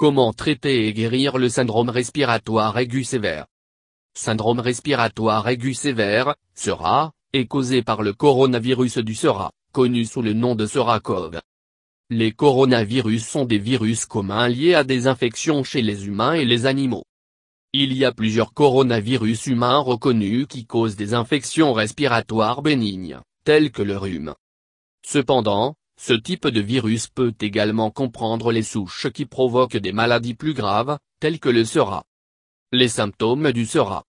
Comment traiter et guérir le syndrome respiratoire aigu sévère Syndrome respiratoire aigu sévère, SERA, est causé par le coronavirus du SERA, connu sous le nom de SERA-CoV. Les coronavirus sont des virus communs liés à des infections chez les humains et les animaux. Il y a plusieurs coronavirus humains reconnus qui causent des infections respiratoires bénignes, telles que le rhume. Cependant, ce type de virus peut également comprendre les souches qui provoquent des maladies plus graves, telles que le SERA. Les symptômes du SERA.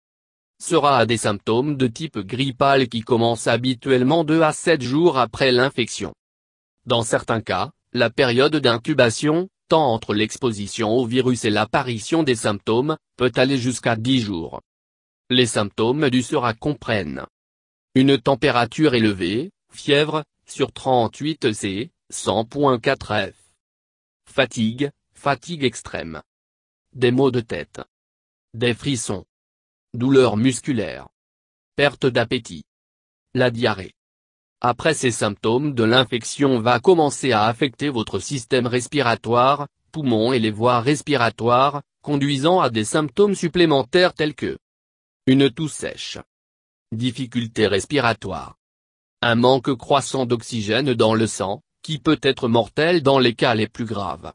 SERA a des symptômes de type grippal qui commencent habituellement deux à 7 jours après l'infection. Dans certains cas, la période d'incubation, tant entre l'exposition au virus et l'apparition des symptômes, peut aller jusqu'à 10 jours. Les symptômes du SERA comprennent une température élevée, fièvre, sur 38 C, 100.4 F. Fatigue, fatigue extrême. Des maux de tête. Des frissons. Douleurs musculaires. Perte d'appétit. La diarrhée. Après ces symptômes de l'infection va commencer à affecter votre système respiratoire, poumons et les voies respiratoires, conduisant à des symptômes supplémentaires tels que une toux sèche, difficulté respiratoires, un manque croissant d'oxygène dans le sang, qui peut être mortel dans les cas les plus graves.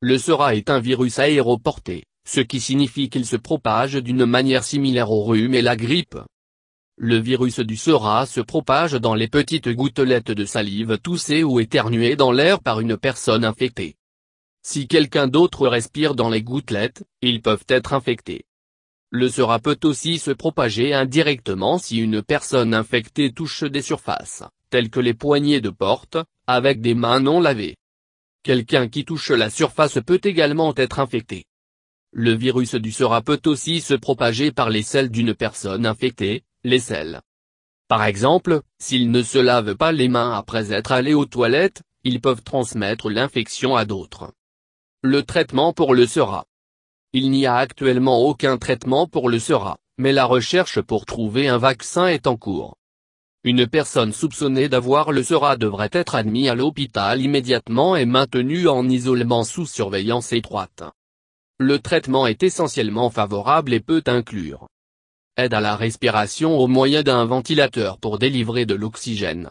Le SERA est un virus aéroporté, ce qui signifie qu'il se propage d'une manière similaire au rhume et la grippe. Le virus du SERA se propage dans les petites gouttelettes de salive toussées ou éternuées dans l'air par une personne infectée. Si quelqu'un d'autre respire dans les gouttelettes, ils peuvent être infectés. Le sera peut aussi se propager indirectement si une personne infectée touche des surfaces, telles que les poignées de porte, avec des mains non lavées. Quelqu'un qui touche la surface peut également être infecté. Le virus du sera peut aussi se propager par les selles d'une personne infectée, les selles. Par exemple, s'ils ne se lavent pas les mains après être allés aux toilettes, ils peuvent transmettre l'infection à d'autres. Le traitement pour le sera. Il n'y a actuellement aucun traitement pour le SERA, mais la recherche pour trouver un vaccin est en cours. Une personne soupçonnée d'avoir le SERA devrait être admise à l'hôpital immédiatement et maintenue en isolement sous surveillance étroite. Le traitement est essentiellement favorable et peut inclure aide à la respiration au moyen d'un ventilateur pour délivrer de l'oxygène.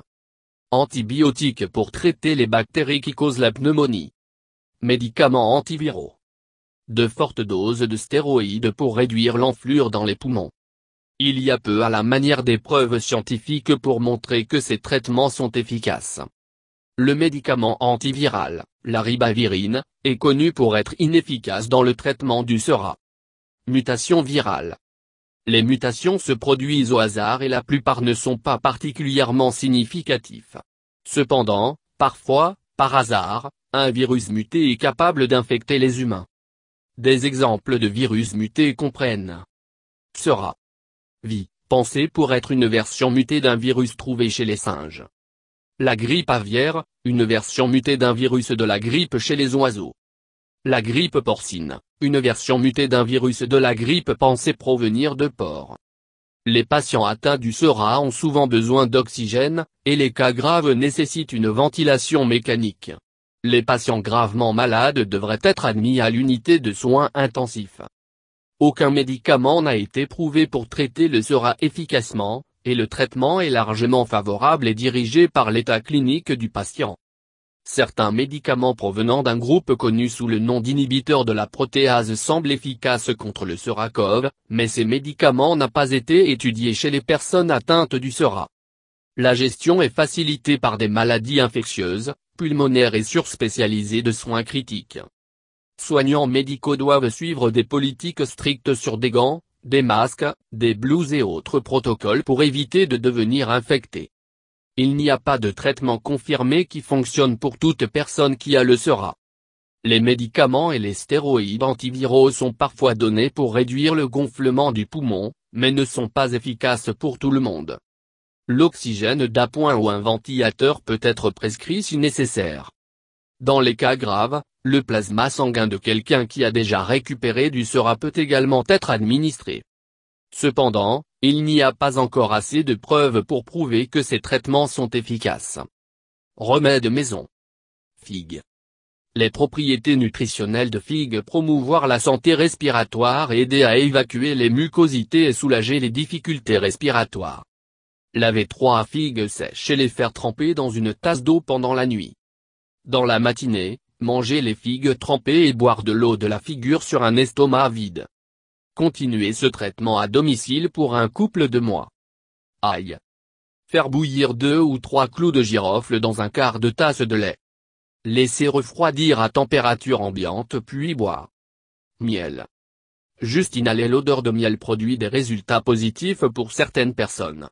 Antibiotiques pour traiter les bactéries qui causent la pneumonie. Médicaments antiviraux de fortes doses de stéroïdes pour réduire l'enflure dans les poumons. Il y a peu à la manière des preuves scientifiques pour montrer que ces traitements sont efficaces. Le médicament antiviral, la ribavirine, est connu pour être inefficace dans le traitement du SERA. Mutation virale. Les mutations se produisent au hasard et la plupart ne sont pas particulièrement significatifs. Cependant, parfois, par hasard, un virus muté est capable d'infecter les humains. Des exemples de virus mutés comprennent sera Vie, pensée pour être une version mutée d'un virus trouvé chez les singes. La grippe aviaire, une version mutée d'un virus de la grippe chez les oiseaux. La grippe porcine, une version mutée d'un virus de la grippe pensée provenir de porcs. Les patients atteints du SERA ont souvent besoin d'oxygène, et les cas graves nécessitent une ventilation mécanique. Les patients gravement malades devraient être admis à l'unité de soins intensifs. Aucun médicament n'a été prouvé pour traiter le sera efficacement, et le traitement est largement favorable et dirigé par l'état clinique du patient. Certains médicaments provenant d'un groupe connu sous le nom d'inhibiteur de la protéase semblent efficaces contre le SERA-CoV, mais ces médicaments n'ont pas été étudiés chez les personnes atteintes du SERA. La gestion est facilitée par des maladies infectieuses, pulmonaires et surspécialisées de soins critiques. Soignants médicaux doivent suivre des politiques strictes sur des gants, des masques, des blouses et autres protocoles pour éviter de devenir infectés. Il n'y a pas de traitement confirmé qui fonctionne pour toute personne qui a le SERA. Les médicaments et les stéroïdes antiviraux sont parfois donnés pour réduire le gonflement du poumon, mais ne sont pas efficaces pour tout le monde. L'oxygène d'appoint ou un ventilateur peut être prescrit si nécessaire. Dans les cas graves, le plasma sanguin de quelqu'un qui a déjà récupéré du sera peut également être administré. Cependant, il n'y a pas encore assez de preuves pour prouver que ces traitements sont efficaces. Remède maison. Figue. Les propriétés nutritionnelles de figues promouvoir la santé respiratoire et aider à évacuer les mucosités et soulager les difficultés respiratoires. Lavez trois figues sèches et les faire tremper dans une tasse d'eau pendant la nuit. Dans la matinée, mangez les figues trempées et boire de l'eau de la figure sur un estomac vide. Continuez ce traitement à domicile pour un couple de mois. Aïe. Faire bouillir deux ou trois clous de girofle dans un quart de tasse de lait. Laissez refroidir à température ambiante puis boire. Miel. Juste inhaler l'odeur de miel produit des résultats positifs pour certaines personnes.